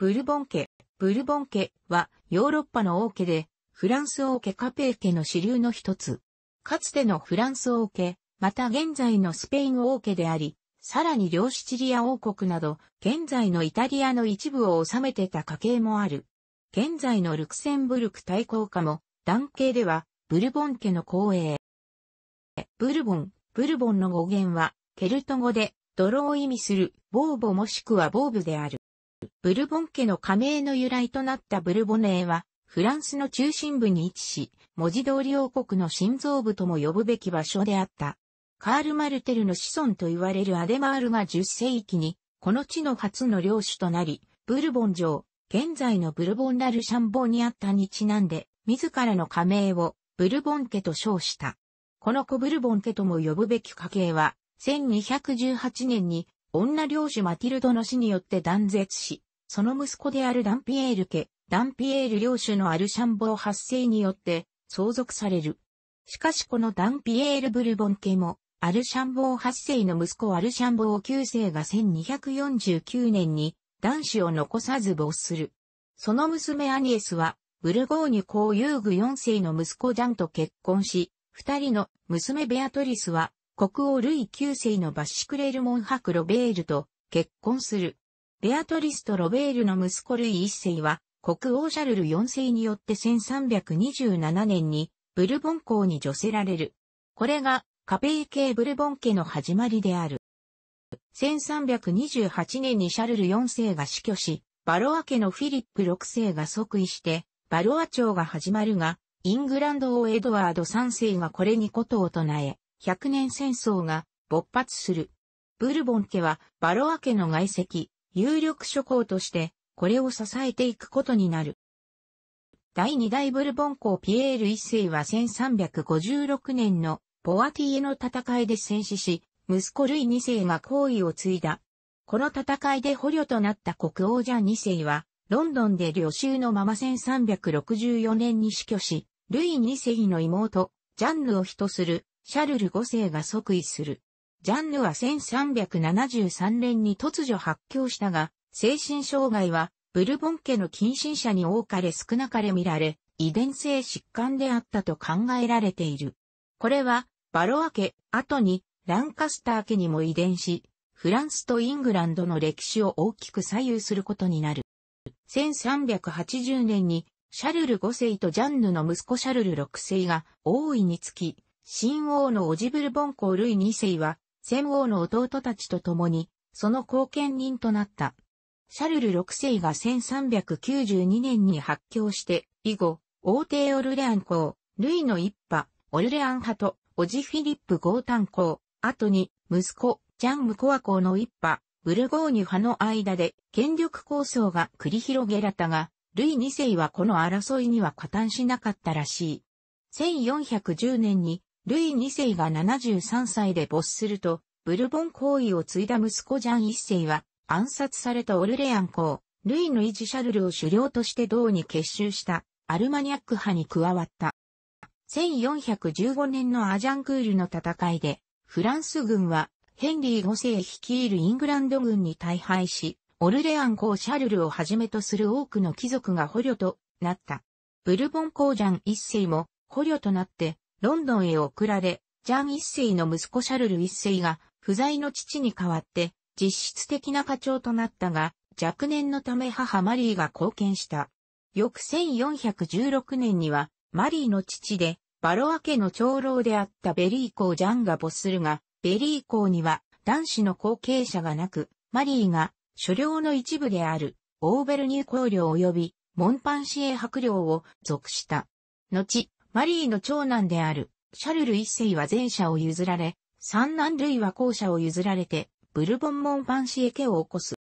ブルボン家。ブルボン家はヨーロッパの王家で、フランス王家カペー家の支流の一つ。かつてのフランス王家、また現在のスペイン王家であり、さらに両シチリア王国など、現在のイタリアの一部を治めてた家系もある。現在のルクセンブルク大公家も、男系では、ブルボン家の後衛。ブルボン、ブルボンの語源は、ケルト語で、泥を意味する、ボーボもしくはボーブである。ブルボン家の加盟の由来となったブルボネーは、フランスの中心部に位置し、文字通り王国の心臓部とも呼ぶべき場所であった。カール・マルテルの子孫と言われるアデマールが10世紀に、この地の初の領主となり、ブルボン城、現在のブルボン・ラル・シャンボーにあったにちなんで、自らの加盟をブルボン家と称した。この子ブルボン家とも呼ぶべき家系は、1218年に女領主マティルドの死によって断絶し、その息子であるダンピエール家、ダンピエール領主のアルシャンボー発生によって相続される。しかしこのダンピエール・ブルボン家も、アルシャンボー8世の息子アルシャンボー9世が1249年に男子を残さず没する。その娘アニエスは、ブルゴーニュ公遊具4世の息子ジャンと結婚し、二人の娘ベアトリスは国王ルイ9世のバッシュクレルモンクロベールと結婚する。ベアトリスト・ロベールの息子ルイ1世は、国王シャルル4世によって1327年にブルボン公に除せられる。これがカペイ系ブルボン家の始まりである。1328年にシャルル4世が死去し、バロア家のフィリップ6世が即位して、バロア朝が始まるが、イングランド王エドワード3世がこれにことを唱え、100年戦争が勃発する。ブルボン家はバロア家の外籍、有力諸侯としてこれを支えていくことになる。第二代ブルボン公ピエール一世は1356年のポアティエの戦いで戦死し、息子ルイ二世が皇位を継いだ。この戦いで捕虜となった国王ジャン二世は、ロンドンで旅衆のまま1364年に死去し、ルイ二世の妹、ジャンヌを人するシャルル5世が即位する。ジャンヌは1373年に突如発狂したが、精神障害はブルボン家の近親者に多かれ少なかれ見られ、遺伝性疾患であったと考えられている。これは、バロア家、後にランカスター家にも遺伝し、フランスとイングランドの歴史を大きく左右することになる。1380年に、シャルル5世とジャンヌの息子シャルル6世が王位につき、新王のオジブルボン公ルイ2世は、先王の弟たちと共に、その後見人となった。シャルル6世が1392年に発狂して、以後、王帝オルレアン公、ルイの一派、オルレアン派と、オジフィリップ豪丹公、後に、息子、ジャンムコア公の一派、ブルゴーニュ派の間で、権力構想が繰り広げられたが、ルイ2世はこの争いには加担しなかったらしい。1410年にルイ2世が73歳で没すると、ブルボン行為を継いだ息子ジャン1世は暗殺されたオルレアン公、ルイの維持シャルルを首領として銅に結集したアルマニャック派に加わった。1415年のアジャンクールの戦いで、フランス軍はヘンリー5世率いるイングランド軍に大敗し、オルレアン公シャルルをはじめとする多くの貴族が捕虜となった。ブルボン公ジャン1世も捕虜となってロンドンへ送られ、ジャン一世の息子シャルル一世が不在の父に代わって実質的な課長となったが、若年のため母マリーが貢献した。翌1416年には、マリーの父で、バロア家の長老であったベリー公ジャンが没するが、ベリー公には男子の後継者がなく、マリーが所領の一部であるオーベルニュー公領及びモンパンシエ白領を属した。後、マリーの長男である、シャルル一世は前者を譲られ、三男類は後者を譲られて、ブルボンモンパンシエ家を起こす。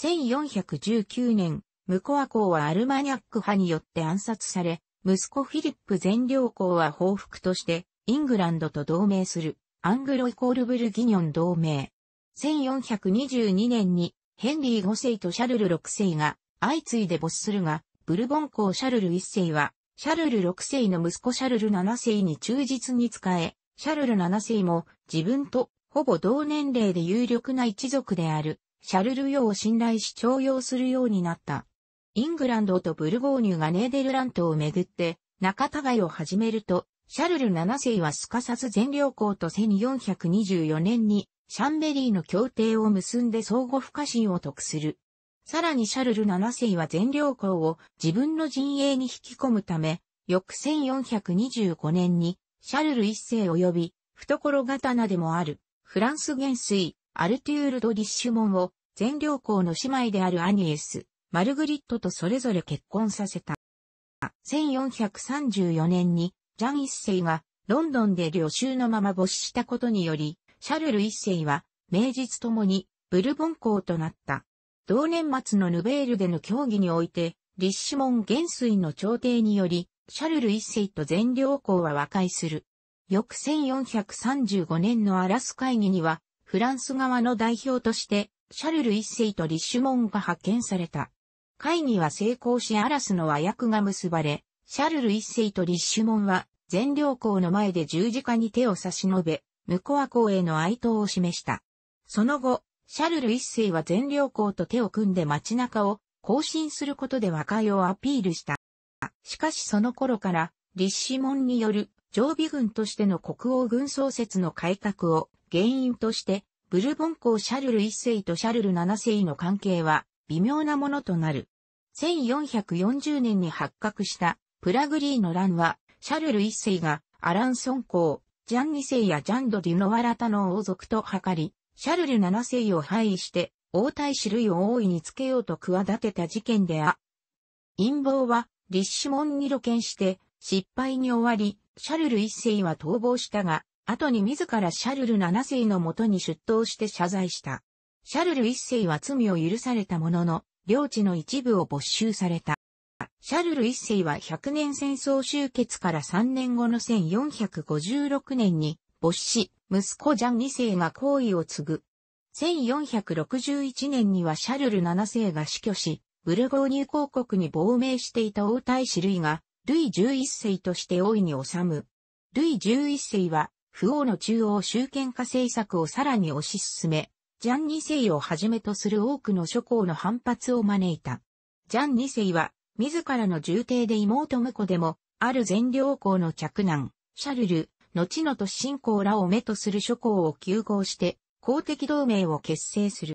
1419年、ムコア公はアルマニャック派によって暗殺され、息子フィリップ全領公は報復として、イングランドと同盟する、アングロイコールブルギニョン同盟。1422年に、ヘンリー5世とシャルル6世が、相次いで没するが、ブルボン公シャルル1世は、シャルル6世の息子シャルル7世に忠実に仕え、シャルル7世も自分とほぼ同年齢で有力な一族である、シャルル世を信頼し徴用するようになった。イングランドとブルゴーニュがネーデルラントをめぐって仲違いを始めると、シャルル7世はすかさず全領校と1424年にシャンベリーの協定を結んで相互不可侵を得する。さらにシャルル7世は全領校を自分の陣営に引き込むため、翌1425年にシャルル1世及び懐刀でもあるフランス元帥アルテュール・ド・リッシュモンを全領校の姉妹であるアニエス、マルグリットとそれぞれ結婚させた。1434年にジャン1世がロンドンで領収のまま没したことにより、シャルル1世は名実ともにブルボン校となった。同年末のヌベールでの協議において、立志門元帥の調停により、シャルル一世と全領公は和解する。翌1435年のアラス会議には、フランス側の代表として、シャルル一世と立志門が派遣された。会議は成功しアラスの和訳が結ばれ、シャルル一世と立志門は、全領公の前で十字架に手を差し伸べ、向こう公への哀悼を示した。その後、シャルル一世は全領校と手を組んで街中を行進することで和解をアピールした。しかしその頃から、立志門による常備軍としての国王軍創設の改革を原因として、ブルボン公シャルル一世とシャルル七世の関係は微妙なものとなる。1440年に発覚したプラグリーの乱は、シャルル一世がアランソン公、ジャン二世やジャンド・デュノワラタの王族と図り、シャルル7世を廃位して、王太子類を大いにつけようと企てた事件であ。陰謀は、立志門に露見して、失敗に終わり、シャルル1世は逃亡したが、後に自らシャルル7世のもとに出頭して謝罪した。シャルル1世は罪を許されたものの、領地の一部を没収された。シャルル1世は100年戦争終結から3年後の1456年に没死、息子ジャン2世が皇位を継ぐ。1461年にはシャルル7世が死去し、ブルゴーニュ公国に亡命していた王太子類が、ルイ11世として王位に治む。ルイ11世は、不王の中央集権化政策をさらに推し進め、ジャン2世をはじめとする多くの諸侯の反発を招いた。ジャン2世は、自らの重帝で妹婿でも、ある全領公の嫡男、シャルル、後の都信公らを目とする諸侯を休合して、公的同盟を結成する。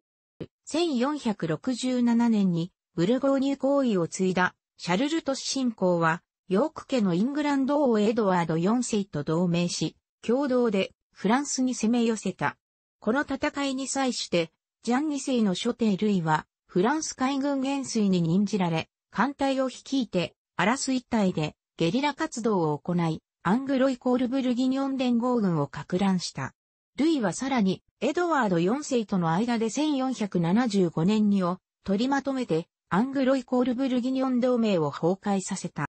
1467年にブルゴーニュ行為を継いだシャルル都信公は、ヨーク家のイングランド王エドワード4世と同盟し、共同でフランスに攻め寄せた。この戦いに際して、ジャン2世の諸帝類は、フランス海軍元帥に任じられ、艦隊を率いて、アラス一帯でゲリラ活動を行い、アングロイコールブルギニョン連合軍を拡乱した。ルイはさらに、エドワード4世との間で1475年にを取りまとめて、アングロイコールブルギニョン同盟を崩壊させた。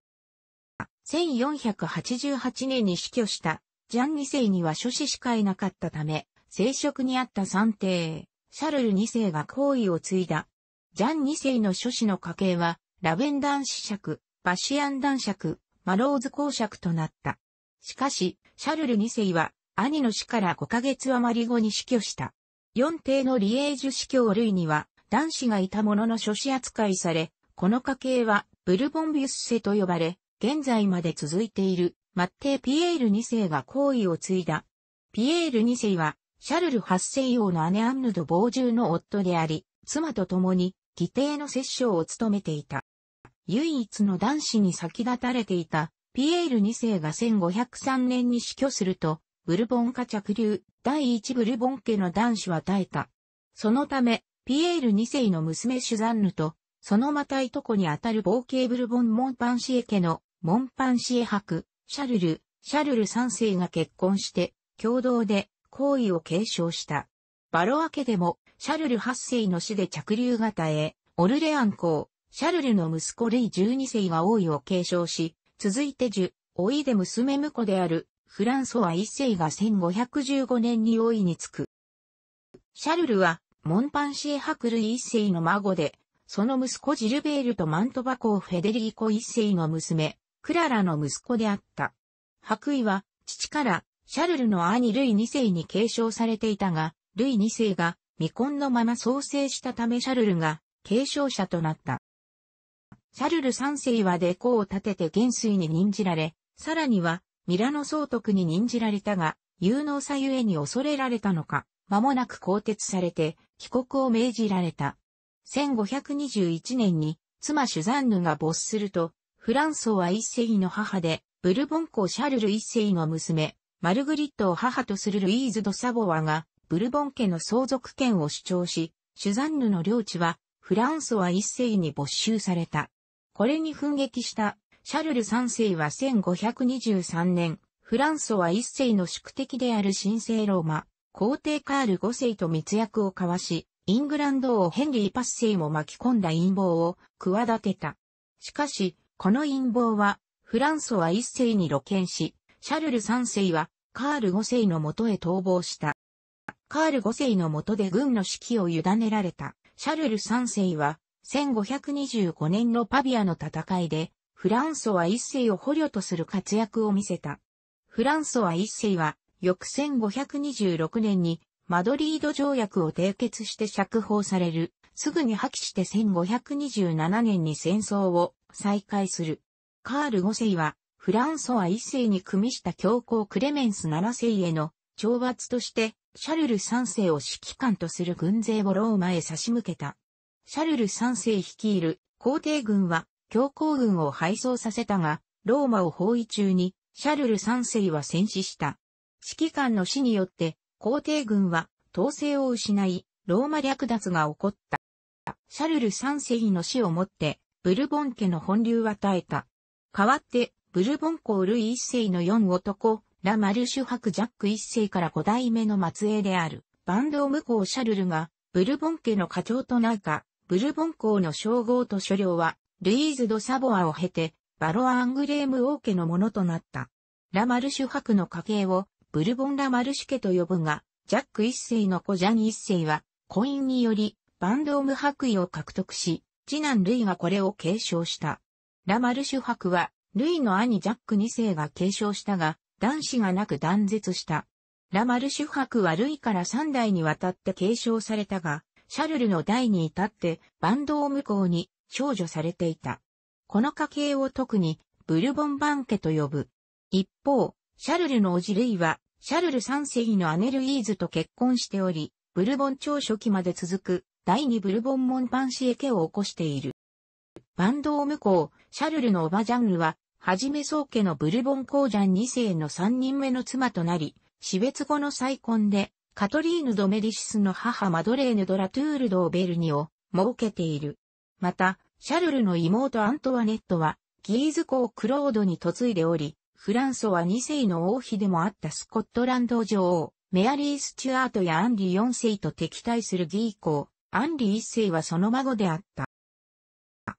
1488年に死去したジャン2世には諸子しかいなかったため、聖職にあった三帝、シャルル2世が皇位を継いだ。ジャン2世の諸子の家系は、ラベンダン子爵、バシアン男爵、マローズ公爵となった。しかし、シャルル2世は、兄の死から5ヶ月余り後に死去した。四帝のリエージュ死去類には、男子がいたものの諸子扱いされ、この家系は、ブルボンビュス世と呼ばれ、現在まで続いている、マッテピエール2世が皇位を継いだ。ピエール2世は、シャルル8世王の姉アンヌド傍従の夫であり、妻と共に、義弟の摂政を務めていた。唯一の男子に先立たれていたピエール2世が1503年に死去すると、ブルボン家着流、第一ブルボン家の男子は耐えた。そのため、ピエール2世の娘シュザンヌと、そのまたいとこにあたる冒険ブルボン・モンパンシエ家の、モンパンシエ博、シャルル、シャルル3世が結婚して、共同で、行為を継承した。バロア家でも、シャルル8世の死で着流型へ、オルレアン公、シャルルの息子ルイ12世が王位を継承し、続いてジュ、老いで娘婿である、フランソワ一世が1515年に王位につく。シャルルは、モンパンシエ・ハクルイ一世の孫で、その息子ジルベールとマントバコフェデリーコ一世の娘、クララの息子であった。ハクイは、父から、シャルルの兄ルイ二世に継承されていたが、ルイ二世が未婚のまま創生したためシャルルが継承者となった。シャルル三世はデコを立てて元帥に任じられ、さらには、ミラノ総督に任じられたが、有能さゆえに恐れられたのか、間もなく更迭されて、帰国を命じられた。1521年に、妻シュザンヌが没すると、フランソワ一世の母で、ブルボン公シャルル一世の娘、マルグリットを母とするルイーズ・ド・サボワが、ブルボン家の相続権を主張し、シュザンヌの領地は、フランソワ一世に没収された。これに奮撃したシャルル3世は1523年、フランソワ1世の宿敵である神聖ローマ、皇帝カール5世と密約を交わし、イングランド王ヘンリー・パスセイも巻き込んだ陰謀を企てた。しかし、この陰謀は、フランソワ1世に露見し、シャルル3世は、カール5世のもとへ逃亡した。カール5世のもとで軍の指揮を委ねられた、シャルル3世は、1525年のパビアの戦いで、フランソは一世を捕虜とする活躍を見せた。フランソは一世は、翌1526年にマドリード条約を締結して釈放される。すぐに破棄して1527年に戦争を再開する。カール5世は、フランソは一世に組みした教皇クレメンス7世への懲罰として、シャルル3世を指揮官とする軍勢をローマへ差し向けた。シャルル3世率いる皇帝軍は教皇軍を敗走させたが、ローマを包囲中にシャルル3世は戦死した。指揮官の死によって皇帝軍は統制を失い、ローマ略奪が起こった。シャルル3世の死をもって、ブルボン家の本流は絶えた。代わって、ブルボン公ルイ1世の4男、ラ・マルシュ伯ジャック1世から5代目の末裔である、バンドーム公シャルルが、ブルボン家の課長となるか、ブルボン公の称号と所領は、ルイーズ・ド・サボアを経て、バロア・アングレーム王家のものとなった。ラマルシュ博の家系を、ブルボン・ラマルシュ家と呼ぶが、ジャック一世の子ジャン一世は、婚姻により、バンドーム伯位を獲得し、次男ルイがこれを継承した。ラマルシュ博は、ルイの兄ジャック二世が継承したが、男子がなく断絶した。ラマルシュ博はルイから三代にわたって継承されたが、シャルルの代に至ってバンドを無効に少女されていた。この家系を特にブルボンバン家と呼ぶ。一方、シャルルのおじるいは、シャルル三世のアネルイーズと結婚しており、ブルボン朝初期まで続く第二ブルボンモンパンシエ家を起こしている。バンドを無効、シャルルのおばジャンルは、はじめ宗家のブルボン公ジャン世の三人目の妻となり、死別後の再婚でカトリーヌ・ド・メディシスの母マドレーヌ・ドラトゥール・ド・ベルニを設けている。また、シャルルの妹アントワネットは、ギーズ公クロードに嫁いでおり、フランソは2世の王妃でもあったスコットランド女王、メアリー・スチュアートやアンリ4世と敵対するギー公、アンリ1世はその孫であった。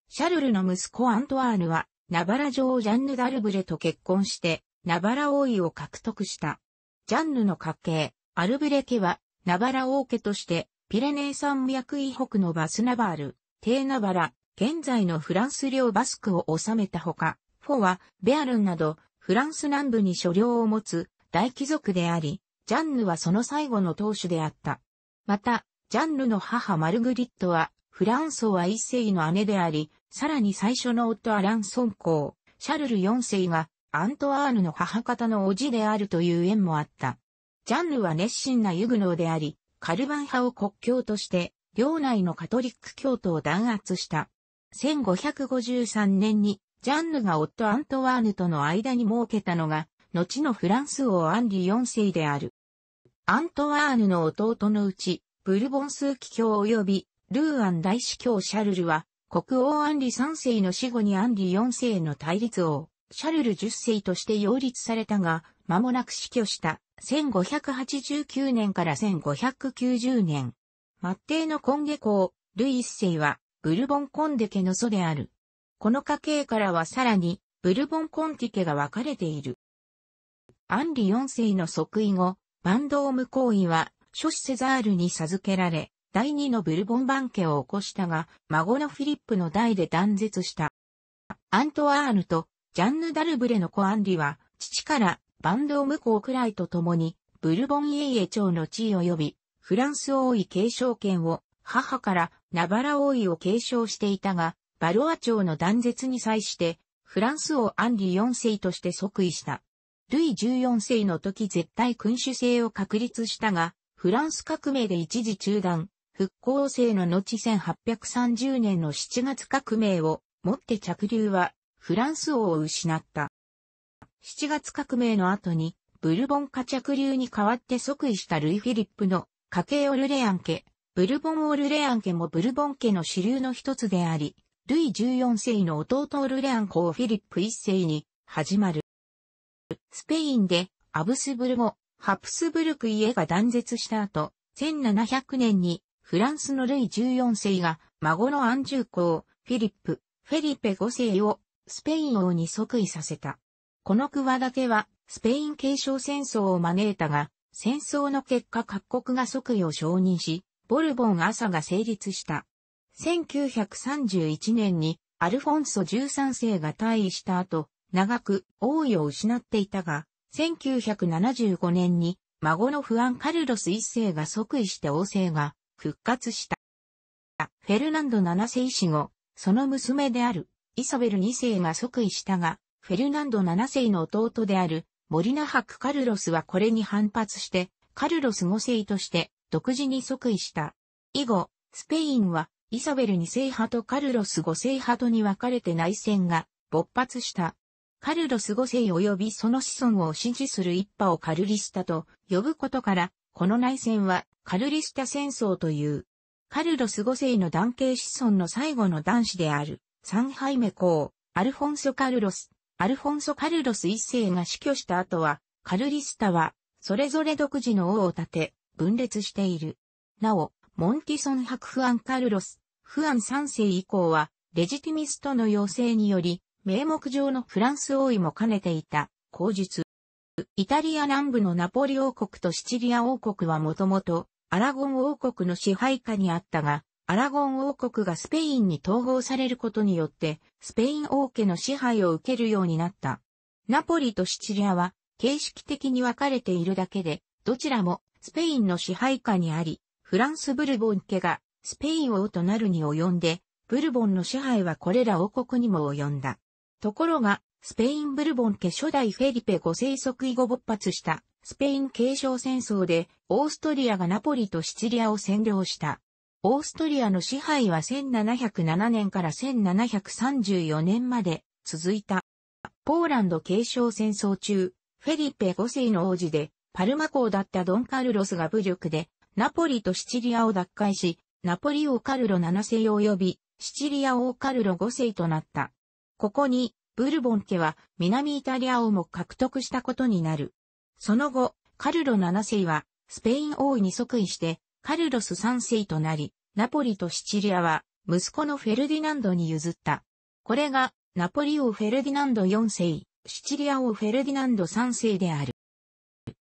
シャルルの息子アントワーヌは、ナバラ女王ジャンヌ・ダルブレと結婚して、ナバラ王位を獲得した。ジャンヌの家系、アルブレ家は、ナバラ王家として、ピレネー山脈以北のバスナバール、テーナバラ、現在のフランス領バスクを治めたほか、フォは、ベアルンなど、フランス南部に所領を持つ大貴族であり、ジャンヌはその最後の当主であった。また、ジャンヌの母マルグリットは、フランソワ一世の姉であり、さらに最初の夫アランソン公、シャルル四世が、アントワーヌの母方の叔父であるという縁もあった。ジャンヌは熱心なユグノーであり、カルバン派を国教として、領内のカトリック教徒を弾圧した。1553年に、ジャンヌが夫アントワーヌとの間に設けたのが、後のフランス王アンリ4世である。アントワーヌの弟のうち、ブルボン数奇教及び、ルーアン大司教シャルルは、国王アンリ3世の死後にアンリ4世の対立王、シャルル10世として擁立されたが、間もなく死去した。1589年から1590年。末帝のン下校、ルイ一世は、ブルボンコンデ家の祖である。この家系からはさらに、ブルボンコンティ家が分かれている。アンリ4世の即位後、バンドーム皇位は、諸子セザールに授けられ、第二のブルボン番家を起こしたが、孫のフィリップの代で断絶した。アントワーヌとジャンヌ・ダルブレの子アンリは、父からバンドを向こうくらいと共に、ブルボンイエイエ朝の地位及び、フランス王位継承権を、母からナバラ王位を継承していたが、バロア朝の断絶に際して、フランス王アンリ4世として即位した。ルイ14世の時絶対君主制を確立したが、フランス革命で一時中断、復興制の後1830年の7月革命をもって着流は、フランス王を失った。7月革命の後に、ブルボン家着流に代わって即位したルイ・フィリップの家系オルレアン家、ブルボンオルレアン家もブルボン家の支流の一つであり、ルイ14世の弟オルレアン公フィリップ1世に始まる。スペインでアブスブルゴ、ハプスブルク家が断絶した後、1700年にフランスのルイ14世が孫のアンジュ公、フィリップ、フェリペ5世をスペイン王に即位させた。この企ては、スペイン継承戦争を招いたが、戦争の結果各国が即位を承認し、ボルボン朝が成立した。1931年にアルフォンソ13世が退位した後、長く王位を失っていたが、1975年に孫のフアン・カルロス1世が即位して王政が復活した。フェルナンド7世死後、その娘であるイソベル2世が即位したが、フェルナンド7世の弟であるモリナ博カルロスはこれに反発して、カルロス5世として独自に即位した。以後、スペインはイサベル2世派とカルロス5世派とに分かれて内戦が勃発した。カルロス5世及びその子孫を支持する一派をカルリスタと呼ぶことから、この内戦はカルリスタ戦争という。カルロス5世の男系子孫の最後の男子である、サンハイメ公、アルフォンソ・カルロス、アルフォンソ・カルロス一世が死去した後は、カルリスタは、それぞれ独自の王を立て、分裂している。なお、モンティソン伯フアン・カルロス、フアン三世以降は、レジティミストの要請により、名目上のフランス王位も兼ねていた、口述。イタリア南部のナポリ王国とシチリア王国はもともと、アラゴン王国の支配下にあったが、アラゴン王国がスペインに統合されることによって、スペイン王家の支配を受けるようになった。ナポリとシチリアは、形式的に分かれているだけで、どちらもスペインの支配下にあり、フランスブルボン家がスペイン王となるに及んで、ブルボンの支配はこれら王国にも及んだ。ところが、スペインブルボン家初代フェリペ5世即位後勃発したスペイン継承戦争でオーストリアがナポリとシチリアを占領した。オーストリアの支配は1707年から1734年まで続いた。ポーランド継承戦争中、フェリペ5世の王子で、パルマ公だったドンカルロスが武力で、ナポリとシチリアを奪回し、ナポリ王カルロ7世を及び、シチリア王カルロ5世となった。ここに、ブルボン家は南イタリア王も獲得したことになる。その後、カルロ7世はスペイン王位に即位してカルロス3世となり、ナポリとシチリアは息子のフェルディナンドに譲った。これがナポリ王フェルディナンド4世、シチリア王フェルディナンド3世である。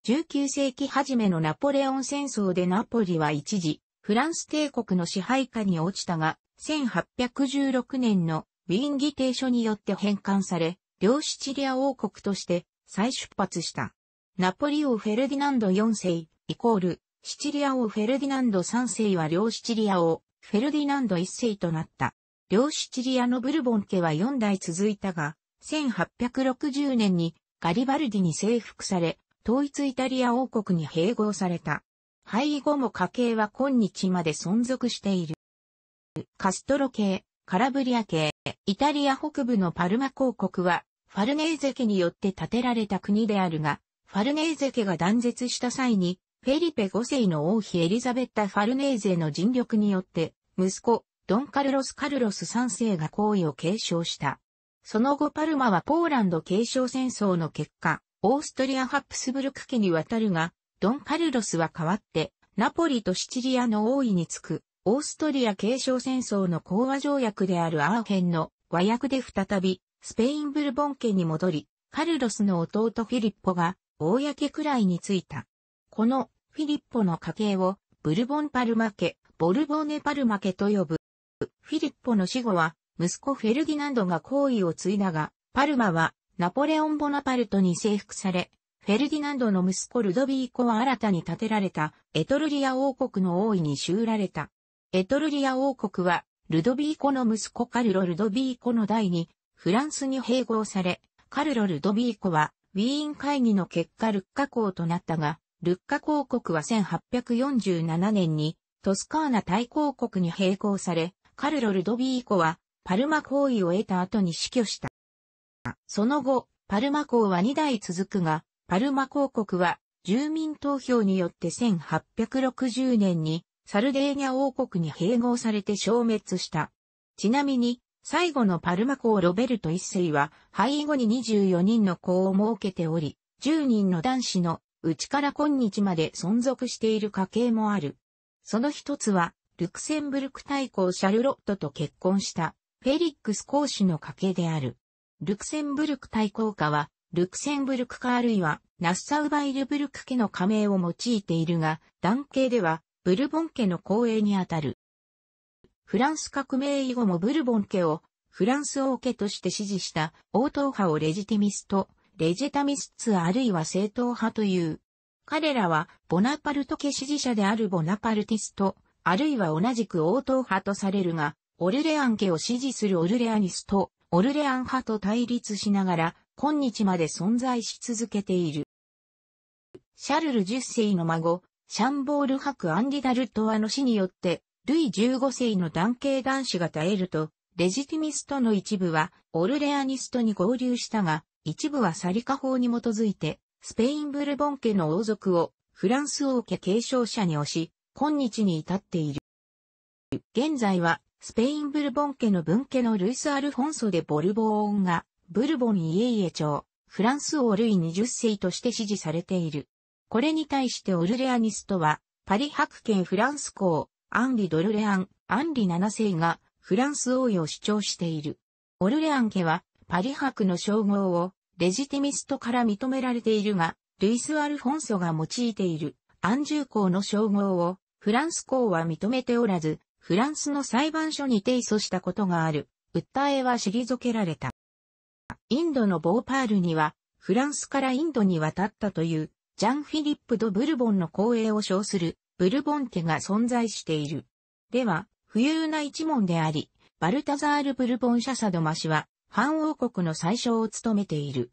19世紀初めのナポレオン戦争でナポリは一時、フランス帝国の支配下に落ちたが、1816年のウィーン議定書によって返還され、両シチリア王国として再出発した。ナポリ王フェルディナンド4世、イコール、シチリア王フェルディナンド3世は両シチリア王、フェルディナンド1世となった。両シチリアのブルボン家は4代続いたが、1860年にガリバルディに征服され、統一イタリア王国に併合された。廃後も家系は今日まで存続している。カストロ系、カラブリア系、イタリア北部のパルマ公国は、ファルネーゼ家によって建てられた国であるが、ファルネーゼ家が断絶した際に、フェリペ5世の王妃エリザベッタ・ファルネーゼの尽力によって、息子、ドン・カルロス・カルロス3世が行為を継承した。その後パルマはポーランド継承戦争の結果、オーストリア・ハプスブルク家に渡るが、ドン・カルロスは代わって、ナポリとシチリアの王位につく、オーストリア継承戦争の講和条約であるアーヘンの和訳で再び、スペインブルボン家に戻り、カルロスの弟フィリッポが、公くらいについた。このフィリッポの家系をブルボンパルマ家、ボルボーネパルマ家と呼ぶ。フィリッポの死後は、息子フェルディナンドが皇位を継いだが、パルマはナポレオン・ボナパルトに征服され、フェルディナンドの息子ルドビーコは新たに建てられたエトルリア王国の王位に収られた。エトルリア王国は、ルドビーコの息子カルロ・ルドビーコの代に、フランスに併合され、カルロ・ルドビーコは、ウィーン会議の結果ルッカ公となったが、ルッカ公国は1847年にトスカーナ大公国に併合され、カルロ・ルドビーコはパルマ公位を得た後に死去した。その後、パルマ公は2代続くが、パルマ公国は住民投票によって1860年にサルデーニャ王国に併合されて消滅した。ちなみに、最後のパルマ公ロベルト一世は、廃位後に24人の子を設けており、10人の男子のうちから今日まで存続している家系もある。その一つは、ルクセンブルク大公シャルロットと結婚したフェリックス公主の家系である。ルクセンブルク大公家は、ルクセンブルク家あるいはナッサウバイルブルク家の加盟を用いているが、男系ではブルボン家の後衛にあたる。フランス革命以後もブルボン家をフランス王家として支持した王党派をレジティミストレジタミスツあるいは正統派という。彼らは、ボナパルト家支持者であるボナパルティスト、あるいは同じく応答派とされるが、オルレアン家を支持するオルレアニスト、オルレアン派と対立しながら、今日まで存在し続けている。シャルル10世の孫、シャンボール伯アンディダルトワの死によって、ルイ15世の男系男子が絶えると、レジティミストの一部は、オルレアニストに合流したが、一部はサリカ法に基づいて、スペインブルボン家の王族をフランス王家継承者に推し、今日に至っている。現在は、スペインブルボン家の分家のルイス・アルフォンソでボルボーンが、ブルボン家々長、フランス王ルイ20世として支持されている。これに対してオルレアニストは、パリ白県フランス公、アンリ・ドルレアン、アンリ7世が、フランス王位を主張している。オルレアン家は、パリ博の称号を、レジティミストから認められているが、ルイス・アルフォンソが用いている安住公の称号をフランス公は認めておらず、フランスの裁判所に提訴したことがある。訴えは退けられた。インドのボーパールには、フランスからインドに渡ったという、ジャン・フィリップ・ド・ブルボンの光栄を称する、ブルボン家が存在している。では、富裕な一門であり、バルタザール・ブルボン・シャサドマ氏は、藩王国の最初を務めている。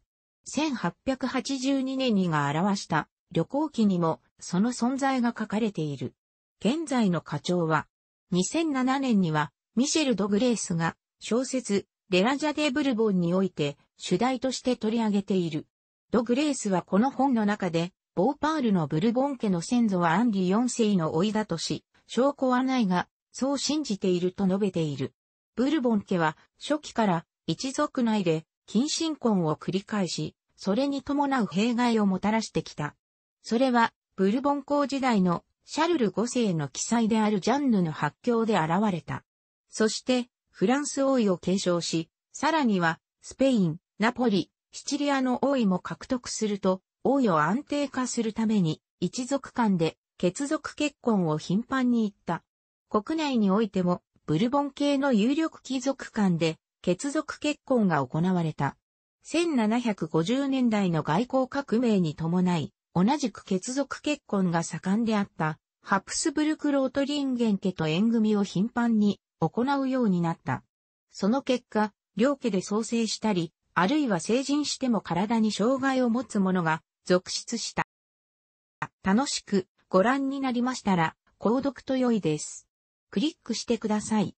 1882年にが表した旅行記にもその存在が書かれている。現在の課長は、2007年にはミシェル・ドグレースが小説レラジャデ・ブルボンにおいて主題として取り上げている。ドグレースはこの本の中で、ボーパールのブルボン家の先祖はアンリ4世の老いだとし、証拠はないが、そう信じていると述べている。ブルボン家は初期から一族内で近親婚を繰り返し、それに伴う弊害をもたらしてきた。それは、ブルボン公時代のシャルル五世の記載であるジャンヌの発狂で現れた。そして、フランス王位を継承し、さらには、スペイン、ナポリ、シチリアの王位も獲得すると、王位を安定化するために、一族間で血族結婚を頻繁に行った。国内においても、ブルボン系の有力貴族間で血族結婚が行われた。1750年代の外交革命に伴い、同じく血族結婚が盛んであった、ハプスブルクロートリンゲン家と縁組を頻繁に行うようになった。その結果、両家で創生したり、あるいは成人しても体に障害を持つ者が続出した。楽しくご覧になりましたら、購読と良いです。クリックしてください。